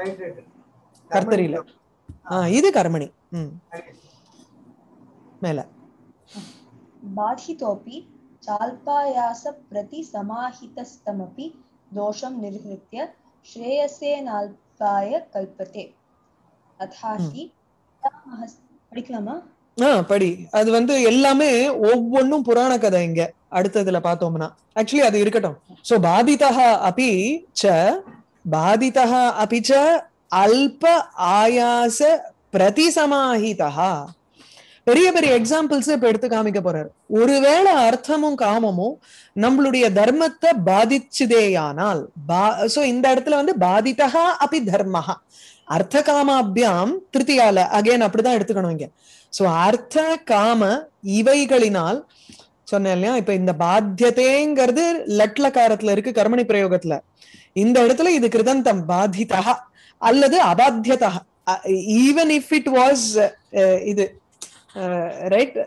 ரைட் ரைட் கர்த்தரியில ஆ இது கர்மணி ம் மேல பாஷிதோபி चाल्पायास प्रति समाहितस्तमपि दोषं निर्हृत्य श्रेयसेनाल्पाय कल्पते अथा हि படிக்கலாமா ஆஹ் படி அது வந்து எல்லாமே ஒவ்வொன்றும் புராண கதை இங்க அடுத்ததுல பார்த்தோம்னா ஆக்சுவலி அது இருக்கட்டும் சோ பாதிதா அபி ச பாதிதா அபி ச அல்ப ஆயாச பிரதிசமாஹிதா பெரிய பெரிய எக்ஸாம்பிள்ஸ் இப்ப எடுத்து காமிக்க போறாரு ஒருவேளை அர்த்தமும் காமமும் நம்மளுடைய தர்மத்தை பாதிச்சுதேயானால் பா சோ இந்த இடத்துல வந்து பாதிதா அபி தர்மஹா அர்த்த காமாபியாம் திருத்தியால அகைன் அப்படிதான் எடுத்துக்கணும் இங்க சோ அர்த்த காம இவைகளினால் சொன்னேன் இல்லையா இப்ப இந்த பாத்தியத்தைங்கிறது காரத்துல இருக்கு கர்மணி பிரயோகத்துல இந்த இடத்துல இது கிருதந்தம் பாதிதா அல்லது அபாத்தியதா ஈவன் இஃப் இட் வாஸ் இது ரைட்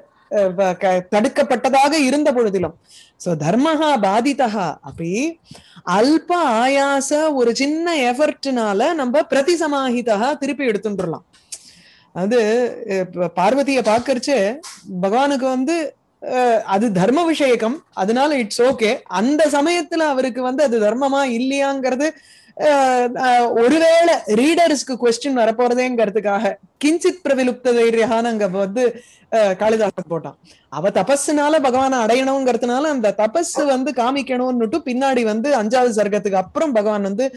தடுக்கப்பட்டதாக இருந்த பொழுதிலும் சோ தர்மஹா பாதிதா அப்படி அல்ப ஆயாச ஒரு சின்ன எஃபர்ட்னால நம்ம பிரதிசமாஹிதா திருப்பி எடுத்துட்டுலாம் அது பார்வதிய பாக்குறச்சு பகவானுக்கு வந்து அது தர்ம விஷயக்கம் அதனால இட்ஸ் ஓகே அந்த சமயத்துல அவருக்கு வந்து அது தர்மமா இல்லையாங்கிறது ஒருவேளை ரீடர்ஸ்க்கு கொஸ்டின் வரப்போறதேங்கிறதுக்காக கிஞ்சித் பிரவிலுப்த தைரியகான்னு அங்க வந்து காளிதாசன் போட்டான் அவ தபஸ்னால பகவானை அடையணுங்கிறதுனால அந்த தபஸ் வந்து காமிக்கணும்னுட்டு பின்னாடி வந்து அஞ்சாவது சர்க்கத்துக்கு அப்புறம் பகவான் வந்து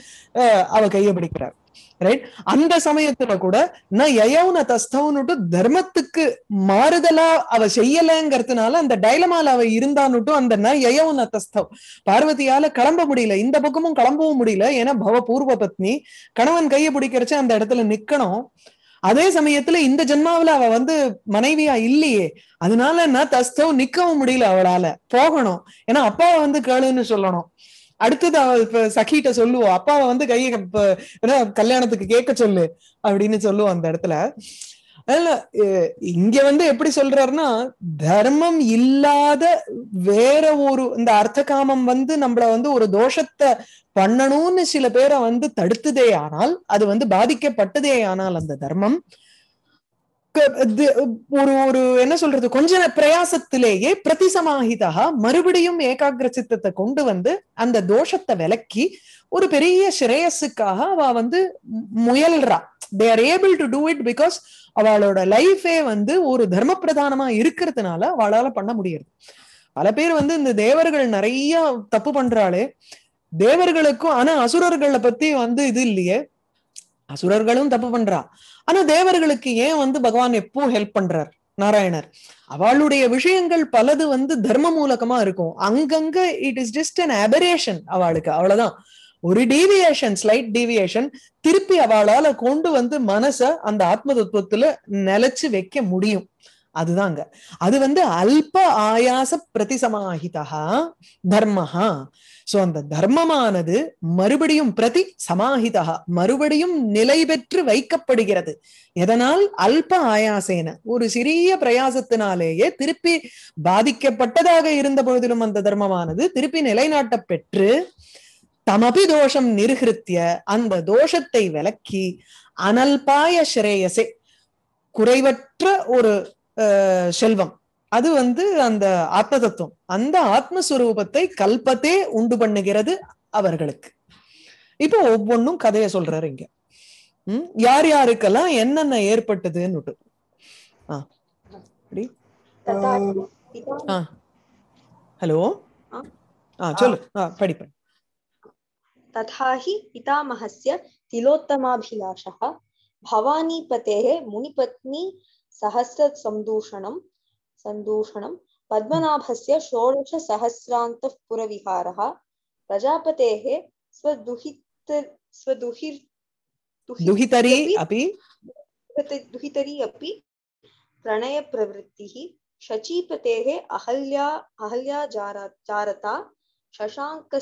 அவ கையை பிடிக்கிறார் ரைட் அந்த சமயத்துல கூட நான் யயவுன தஸ்தவனுட்டு தர்மத்துக்கு மாறுதலா அவ செய்யலங்கிறதுனால அந்த டைலமால அவ இருந்தான்னுட்டும் அந்த ந யயவுன தஸ்தவ் பார்வதியால கிளம்ப முடியல இந்த பக்கமும் கிளம்பவும் முடியல ஏன்னா பவ பூர்வ பத்னி கணவன் கையை பிடிக்கிறச்ச அந்த இடத்துல நிக்கணும் அதே சமயத்துல இந்த ஜென்மாவில அவ வந்து மனைவியா இல்லையே அதனால நான் தஸ்தவ் நிக்கவும் முடியல அவளால போகணும் ஏன்னா அப்பாவை வந்து கேளுன்னு சொல்லணும் அடுத்தது அவ இப்ப சகிட்ட சொல்லுவோம் அப்பாவை வந்து கைய கல்யாணத்துக்கு கேட்க சொல்லு அப்படின்னு சொல்லுவோம் அந்த இடத்துல அதனால இங்க வந்து எப்படி சொல்றாருன்னா தர்மம் இல்லாத வேற ஒரு இந்த அர்த்த காமம் வந்து நம்மள வந்து ஒரு தோஷத்தை பண்ணணும்னு சில பேரை வந்து தடுத்ததே ஆனால் அது வந்து பாதிக்கப்பட்டதே ஆனால் அந்த தர்மம் ஒரு ஒரு என்ன சொல்றது கொஞ்ச பிரயாசத்திலேயே பிரதிசமாஹிதா மறுபடியும் ஏகாகிர சித்தத்தை கொண்டு வந்து அந்த தோஷத்தை விலக்கி ஒரு பெரிய ஸ்ரேயஸுக்காக அவ வந்து முயல்றா they are able to do it because அவளோட லைஃபே வந்து ஒரு தர்ம பிரதானமா இருக்கிறதுனால அவளால பண்ண முடியாது பல பேர் வந்து இந்த தேவர்கள் நிறைய தப்பு பண்றாளே தேவர்களுக்கும் ஆனா அசுரர்களை பத்தி வந்து இது இல்லையே அசுரர்களும் தப்பு பண்றா ஆனா தேவர்களுக்கு ஏன் வந்து பகவான் எப்போ ஹெல்ப் பண்றார் நாராயணர் அவளுடைய விஷயங்கள் பலது வந்து தர்ம மூலகமா இருக்கும் அங்கங்க it is just an aberration அவளுக்கு அவ்வளவுதான் ஒரு டீவியேஷன் ஸ்லைட் டீவியேஷன் திருப்பி அவளால கொண்டு வந்து மனச அந்த ஆத்ம தத்துவத்துல நிலைச்சு வைக்க முடியும் அதுதாங்க அது வந்து அல்ப ஆயாச பிரதிசமாஹிதா தர்மஹா சோ அந்த தர்மமானது மறுபடியும் பிரதி சமாஹிதா மறுபடியும் நிலை பெற்று வைக்கப்படுகிறது எதனால் அல்ப ஆயாசேன ஒரு சிறிய பிரயாசத்தினாலேயே திருப்பி பாதிக்கப்பட்டதாக இருந்த பொழுதிலும் அந்த தர்மமானது திருப்பி நிலைநாட்ட பெற்று தமபி தோஷம் நிருகிருத்திய அந்த தோஷத்தை விளக்கி அனல்பாய ஸ்ரேயசே குறைவற்ற ஒரு செல்வம் அது வந்து அந்த ஆத்ம தத்துவம் அந்த ஆத்மஸ்வரூபத்தை கல்பத்தே உண்டு பண்ணுகிறது அவர்களுக்கு இப்போ ஒவ்வொன்றும் கதையை சொல்றாரு இங்க யார் யாருக்கெல்லாம் என்னென்ன ஏற்பட்டதுன்னு ஹலோ சொல்லு படிப்பேன் ததாஹி பிதாமகஸ்ய திலோத்தமாபிலாஷா பவானிபதேஹ முனிபத்னி सहस्र संदूषण संदूषण पद्मनाभ से षोडश सहस्रांतपुर विहार प्रजापते दुहितरी अपि प्रणय प्रवृत्ति शचीपते अहल्या अहल्या चारता शशाक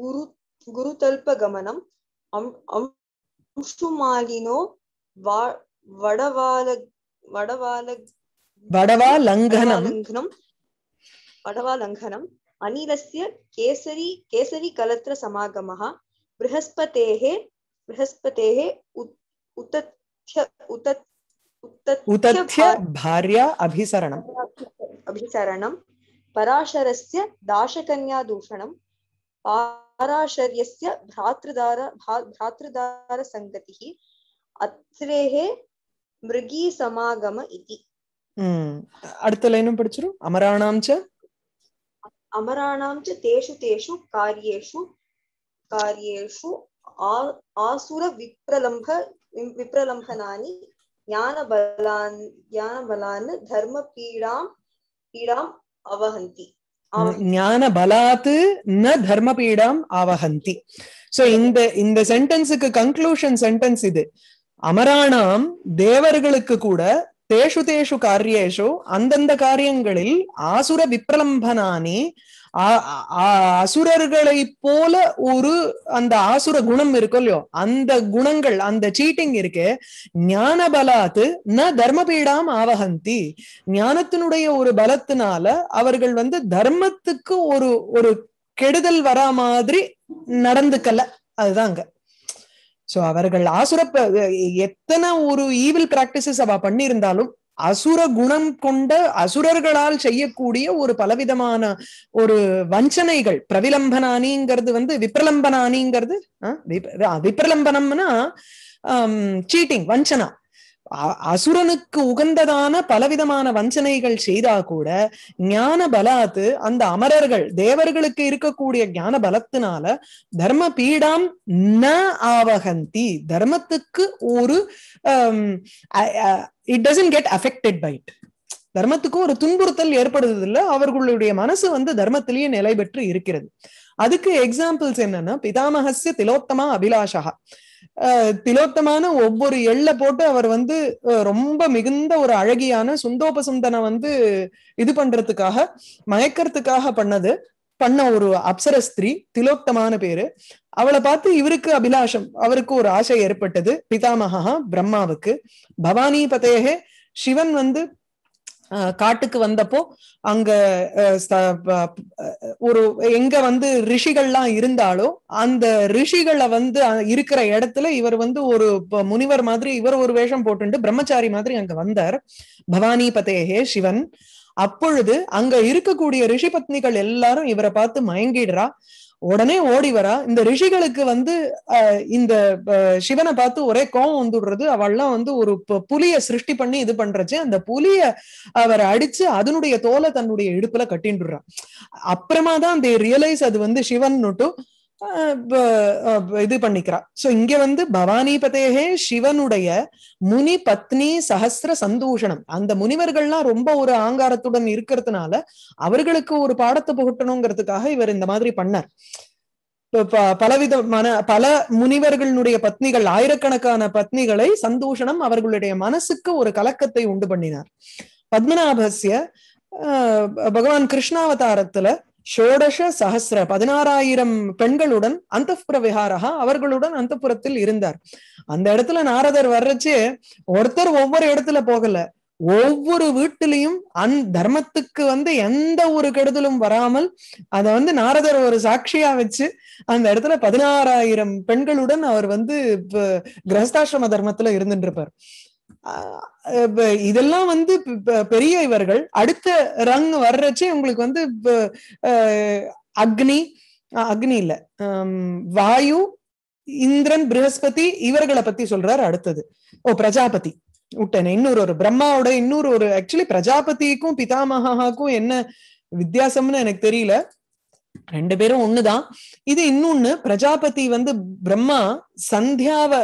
गुरु गुरुतलगमनमशुमालिनो வடவால வடவால अनिलस्य केसरी केसरी कलत्र समागमः बृहस्पतेः बृहस्पतेः उतथ्य उत उतथ्य भार्या अभिसरणम् पराशरस्य पाराशर्यस्य भ्रातृदार भ्रातृदारसङ्गतिः अत्रेः மிருகி சமாகம இதி அடுத்த லைனும் படிச்சிரும் அமராணாம் அமராணாம் தேஷு தேஷு காரியேஷு காரியேஷு ஆசுர விப்ரலம்ப விப்ரலம்பனானி ஞானபலான் ஞானபலான் தர்ம பீடாம் பீடாம் அவஹந்தி ஞான பலாத்து ந தர்ம பீடாம் ஆவஹந்தி சோ இந்த இந்த சென்டென்ஸுக்கு கன்க்ளூஷன் சென்டென்ஸ் இது அமராணாம் தேவர்களுக்கு கூட தேஷு தேஷு காரியேஷு அந்தந்த காரியங்களில் ஆசுர விப்ரலம்பனானி அசுரர்களை போல ஒரு அந்த ஆசுர குணம் இருக்கும் இல்லையோ அந்த குணங்கள் அந்த சீட்டிங் இருக்கு ஞான பலாத்து ந தர்மபீடாம் ஆவகந்தி ஞானத்தினுடைய ஒரு பலத்தினால அவர்கள் வந்து தர்மத்துக்கு ஒரு ஒரு கெடுதல் வரா மாதிரி நடந்துக்கல அதுதாங்க சோ அவர்கள் ஆசுர எத்தனை ஒரு ஈவில் பிராக்டிசஸ் அவ பண்ணியிருந்தாலும் அசுர குணம் கொண்ட அசுரர்களால் செய்யக்கூடிய ஒரு பலவிதமான ஒரு வஞ்சனைகள் பிரவிலம்பனானிங்கிறது வந்து விப்ரலம்பனானிங்கிறது விப்ரலம்பனம்னா சீட்டிங் வஞ்சனா அசுரனுக்கு உகந்ததான பலவிதமான வஞ்சனைகள் செய்தா கூட ஞான பலாத்து அந்த அமரர்கள் தேவர்களுக்கு இருக்கக்கூடிய ஞான பலத்தினால தர்ம பீடாம் ந ஆவகந்தி தர்மத்துக்கு ஒரு it doesn't get affected by தர்மத்துக்கு ஒரு துன்புறுத்தல் ஏற்படுறது இல்ல அவர்களுடைய மனசு வந்து தர்மத்திலேயே நிலை பெற்று இருக்கிறது அதுக்கு எக்ஸாம்பிள்ஸ் என்னன்னா பிதாமகசிய திலோத்தமா அபிலாஷகா திலோத்தமான ஒவ்வொரு எள்ள போட்டு அவர் வந்து ரொம்ப மிகுந்த ஒரு அழகியான சுந்தோபசுந்தனை வந்து இது பண்றதுக்காக மயக்கிறதுக்காக பண்ணது பண்ண ஒரு அப்சர ஸ்திரீ திலோத்தமான பேரு அவளை பார்த்து இவருக்கு அபிலாஷம் அவருக்கு ஒரு ஆசை ஏற்பட்டது பிதாமகா பிரம்மாவுக்கு பவானி பதேகே சிவன் வந்து காட்டுக்கு வந்தப்போ அங்க ஒரு எங்க வந்து ரிஷிகள்லாம் இருந்தாலும் அந்த ரிஷிகளை வந்து இருக்கிற இடத்துல இவர் வந்து ஒரு முனிவர் மாதிரி இவர் ஒரு வேஷம் போட்டுண்டு பிரம்மச்சாரி மாதிரி அங்க வந்தார் பவானி பதேகே சிவன் அப்பொழுது அங்க இருக்கக்கூடிய ரிஷி பத்னிகள் எல்லாரும் இவரை பார்த்து மயங்கிடுறா உடனே ஓடி வரா இந்த ரிஷிகளுக்கு வந்து இந்த சிவனை பார்த்து ஒரே கோவம் வந்துடுறது அவள்லாம் வந்து ஒரு புலிய சிருஷ்டி பண்ணி இது பண்றச்சு அந்த புலிய அவரை அடிச்சு அதனுடைய தோலை தன்னுடைய இடுப்புல கட்டின்றான் அப்புறமா தான் தே ரியலைஸ் அது வந்து சிவன் நட்டும் இது பண்ணிக்கிறா சோ இங்க வந்து பவானி பதேகே சிவனுடைய முனி பத்னி சஹசிர சந்தூஷணம் அந்த முனிவர்கள்லாம் ரொம்ப ஒரு ஆங்காரத்துடன் இருக்கிறதுனால அவர்களுக்கு ஒரு பாடத்தை புகட்டணுங்கிறதுக்காக இவர் இந்த மாதிரி பண்ணார் பலவிதமான பல முனிவர்களுடைய பத்னிகள் ஆயிரக்கணக்கான பத்னிகளை சந்தூஷணம் அவர்களுடைய மனசுக்கு ஒரு கலக்கத்தை உண்டு பண்ணினார் பத்மநாபஸ்ய பகவான் கிருஷ்ணாவதாரத்துல ஷோடஷ சஹசிர பதினாறாயிரம் பெண்களுடன் அந்த விஹாரஹா அவர்களுடன் அந்த புறத்தில் இருந்தார் அந்த இடத்துல நாரதர் வர்றச்சு ஒருத்தர் ஒவ்வொரு இடத்துல போகல ஒவ்வொரு வீட்டிலையும் அந் தர்மத்துக்கு வந்து எந்த ஒரு கெடுதலும் வராமல் அத வந்து நாரதர் ஒரு சாட்சியா வச்சு அந்த இடத்துல பதினாறாயிரம் பெண்களுடன் அவர் வந்து கிரகஸ்தாசிரம தர்மத்துல இருந்துட்டு இருப்பார் இதெல்லாம் வந்து பெரிய இவர்கள் அடுத்த ரங் வர்றச்சே உங்களுக்கு வந்து அக்னி அக்னி இல்ல வாயு இந்திரன் பிரகஸ்பதி இவர்களை பத்தி சொல்றாரு அடுத்தது ஓ பிரஜாபதி விட்டேன் இன்னொரு ஒரு பிரம்மாவோட இன்னொரு ஒரு ஆக்சுவலி பிரஜாபதிக்கும் பிதாமகாக்கும் என்ன வித்தியாசம்னு எனக்கு தெரியல ரெண்டு பேரும் ஒண்ணுதான் இது இன்னொன்னு பிரஜாபதி வந்து பிரம்மா சந்தியாவை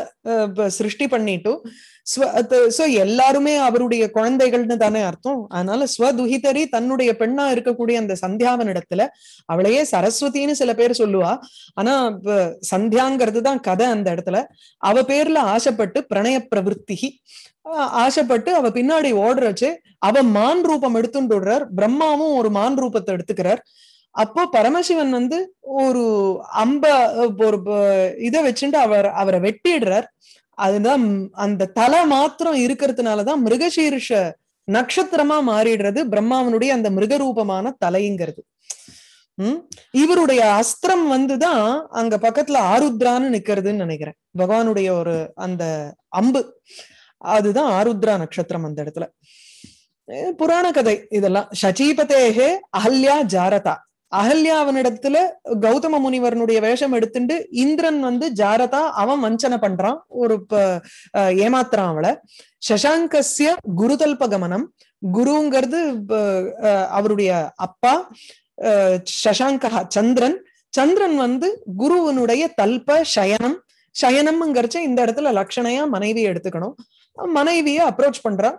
சிருஷ்டி பண்ணிட்டு சோ எல்லாருமே அவருடைய குழந்தைகள்னு தானே அர்த்தம் அதனால ஸ்வதுஹிதரி தன்னுடைய பெண்ணா இருக்கக்கூடிய அந்த சந்தியாவனிடத்துல அவளையே சரஸ்வதினு சில பேர் சொல்லுவா ஆனா சந்தியாங்கிறது தான் கதை அந்த இடத்துல அவ பேர்ல ஆசைப்பட்டு பிரணய பிரவருத்தி ஆசைப்பட்டு அவ பின்னாடி ஓடுறச்சு அவ மான் ரூபம் எடுத்துடுறார் பிரம்மாவும் ஒரு மான் ரூபத்தை எடுத்துக்கிறார் அப்போ பரமசிவன் வந்து ஒரு அம்ப ஒரு இதை வச்சுட்டு அவர் அவரை வெட்டிடுறார் அதுதான் அந்த தலை மாத்திரம் இருக்கிறதுனாலதான் மிருகசீர்ஷ நட்சத்திரமா மாறிடுறது பிரம்மாவனுடைய அந்த மிருகரூபமான தலைங்கிறது உம் இவருடைய அஸ்திரம் வந்துதான் அங்க பக்கத்துல ஆருத்ரான்னு நிக்கிறதுன்னு நினைக்கிறேன் பகவானுடைய ஒரு அந்த அம்பு அதுதான் ஆருத்ரா நட்சத்திரம் அந்த இடத்துல புராண கதை இதெல்லாம் சச்சீபதேகே அஹல்யா ஜாரதா அகல்யாவனிடத்துல கௌதம முனிவரனுடைய வேஷம் எடுத்துட்டு இந்திரன் வந்து ஜாரதா அவன் வஞ்சனை பண்றான் ஒரு ஏமாத்துறான் அவளை சசாங்கசிய குருதல்ப கமனம் குருங்கிறது அவருடைய அப்பா சசாங்கா சந்திரன் சந்திரன் வந்து குருவனுடைய தல்ப சயனம் சயனம்ங்கிறச்ச இந்த இடத்துல லட்சணையா மனைவியை எடுத்துக்கணும் மனைவிய அப்ரோச் பண்றான்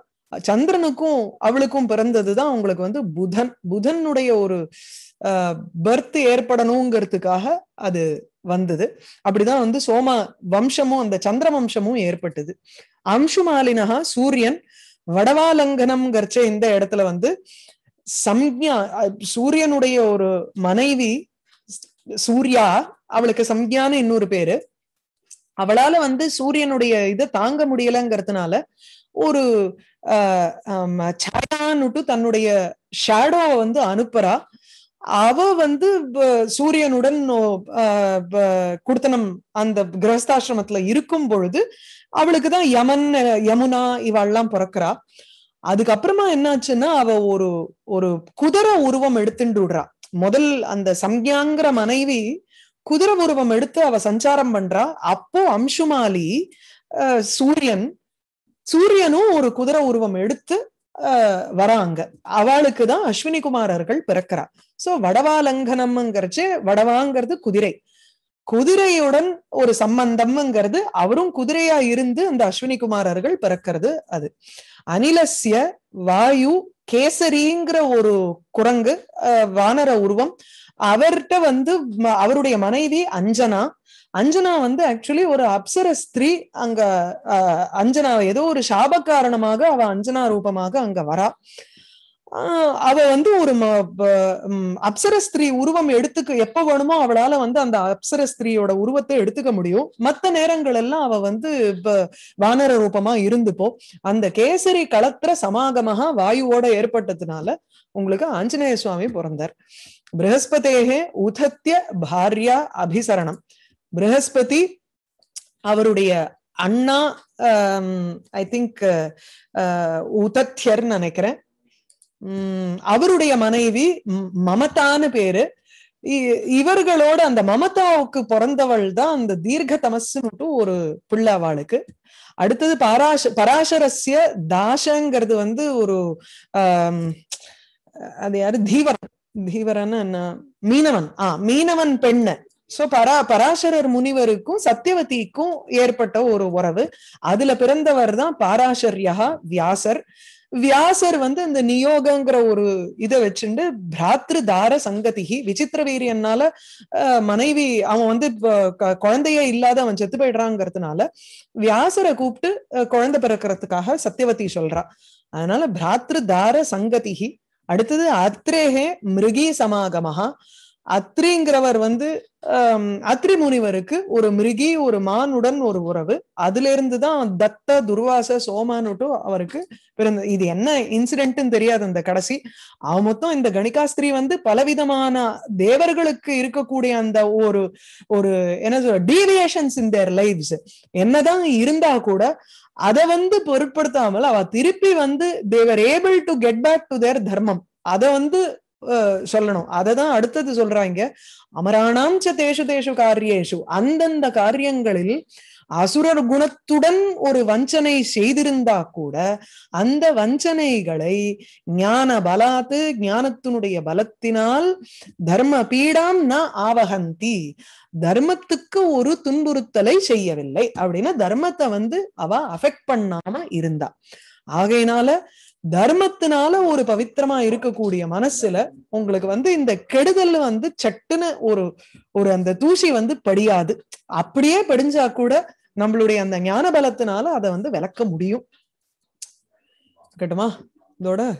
சந்திரனுக்கும் அவளுக்கும் பிறந்ததுதான் அவங்களுக்கு வந்து புதன் புதனுடைய ஒரு பர்த் ஏற்படணுங்கிறதுக்காக அது வந்தது அப்படிதான் வந்து சோம வம்சமும் அந்த சந்திர வம்சமும் ஏற்பட்டது அம்சுமாலினஹா சூரியன் வடவாலங்கனம் கர்ச்ச இந்த இடத்துல வந்து சம்யா சூரியனுடைய ஒரு மனைவி சூர்யா அவளுக்கு சம்யான்னு இன்னொரு பேரு அவளால வந்து சூரியனுடைய இதை தாங்க முடியலங்கிறதுனால ஒரு சாயான்னுட்டு தன்னுடைய ஷேடோவை வந்து அனுப்புறா அவ வந்து சூரியனுடன் குடுத்தனம் அந்த கிரகஸ்தாசிரமத்துல இருக்கும் பொழுது அவளுக்கு தான் யமன் யமுனா இவெல்லாம் பிறக்கிறா அதுக்கப்புறமா என்னாச்சுன்னா அவ ஒரு ஒரு குதிரை உருவம் விடுறா முதல் அந்த சம்யாங்கிற மனைவி குதிரை உருவம் எடுத்து அவ சஞ்சாரம் பண்றா அப்போ அம்சுமாலி சூரியன் சூரியனும் ஒரு குதிரை உருவம் எடுத்து வராங்க அவளுக்கு தான் அஸ்வினி குமாரர்கள் பிறக்கிறார் சோ வடவாலங்கனம்ங்கிறச்சு வடவாங்கிறது குதிரை குதிரையுடன் ஒரு சம்பந்தம்ங்கிறது அவரும் குதிரையா இருந்து அந்த அஸ்வினி குமாரர்கள் பிறக்கிறது அது அனிலசிய வாயு கேசரிங்கிற ஒரு குரங்கு வானர உருவம் அவர்கிட்ட வந்து அவருடைய மனைவி அஞ்சனா அஞ்சனா வந்து ஆக்சுவலி ஒரு அப்சர ஸ்திரீ அங்க அஹ் அஞ்சனா ஏதோ ஒரு சாப காரணமாக அவ அஞ்சனா ரூபமாக அங்க வரா அவ வந்து ஒரு அப்சர ஸ்திரீ உருவம் எடுத்துக்க எப்ப வேணுமோ அவளால வந்து அந்த அப்சர ஸ்திரீயோட உருவத்தை எடுத்துக்க முடியும் மத்த நேரங்கள் எல்லாம் அவ வந்து வானர ரூபமா இருந்துப்போ அந்த கேசரி களத்திர சமாகமாக வாயுவோட ஏற்பட்டதுனால உங்களுக்கு ஆஞ்சநேய சுவாமி பிறந்தார் பிரகஸ்பதேகே உதத்திய பாரியா அபிசரணம் பிரகஸ்பதி அவருடைய அண்ணா ஐ திங்க் உதத்தியர் நினைக்கிறேன் அவருடைய மனைவி மமதான்னு பேரு இவர்களோட அந்த மமதாவுக்கு பிறந்தவள் தான் அந்த தீர்க்க தமசு மட்டும் ஒரு பிள்ளை அடுத்தது பராச பராசரஸ்ய தாசங்கிறது வந்து ஒரு ஆஹ் அது யாரு தீவரன் தீவரன்னு என்ன மீனவன் ஆஹ் மீனவன் பெண்ணு சோ பரா பராசரர் முனிவருக்கும் சத்தியவதிக்கும் ஏற்பட்ட ஒரு உறவு அதுல பிறந்தவர் தான் பாராசர்யா வியாசர் வியாசர் வந்து இந்த நியோகங்கிற ஒரு இதை வச்சுண்டு தார சங்கதிகி விசித்திர வீரியனால மனைவி அவன் வந்து குழந்தையே இல்லாத அவன் செத்து போயிடுறாங்கிறதுனால வியாசரை கூப்பிட்டு குழந்தை பிறக்கிறதுக்காக சத்தியவதி சொல்றா அதனால தார சங்கதிகி அடுத்தது அத்ரேகே மிருகி சமாகமஹா அத்ரிங்கிறவர் வந்து அத்ரி முனிவருக்கு ஒரு மிருகி ஒரு மானுடன் ஒரு உறவு அதுல இருந்துதான் தத்த துர்வாச சோமானுட்டு அவருக்கு பிறந்த இது என்ன இன்சிடென்ட்னு தெரியாது அந்த கடைசி அவ மொத்தம் இந்த கணிகாஸ்திரி வந்து பலவிதமான தேவர்களுக்கு இருக்கக்கூடிய அந்த ஒரு ஒரு என்ன சொல்ற டீவியேஷன்ஸ் இன் தேர் லைஃப்ஸ் என்னதான் இருந்தா கூட அதை வந்து பொருட்படுத்தாமல் அவ திருப்பி வந்து they were able to get back to their தர்மம் அதை வந்து சொல்லணும் அதை தான் அடுத்தது சொல்றாங்க அமராணாம் தேஷு தேஷு காரியேஷு அந்தந்த காரியங்களில் அசுரர் குணத்துடன் ஒரு வஞ்சனை செய்திருந்தா கூட அந்த வஞ்சனைகளை ஞான பலாத்து ஞானத்தினுடைய பலத்தினால் தர்ம பீடாம் ந ஆவகந்தி தர்மத்துக்கு ஒரு துன்புறுத்தலை செய்யவில்லை அப்படின்னா தர்மத்தை வந்து அவ அஃபெக்ட் பண்ணாம இருந்தா ஆகையினால தர்மத்தினால ஒரு பவித்திரமா இருக்கக்கூடிய மனசுல உங்களுக்கு வந்து இந்த கெடுதல் வந்து சட்டுன்னு ஒரு ஒரு அந்த தூசி வந்து படியாது அப்படியே படிஞ்சா கூட நம்மளுடைய அந்த ஞான பலத்தினால அதை வந்து விளக்க முடியும் கேட்டுமா இதோட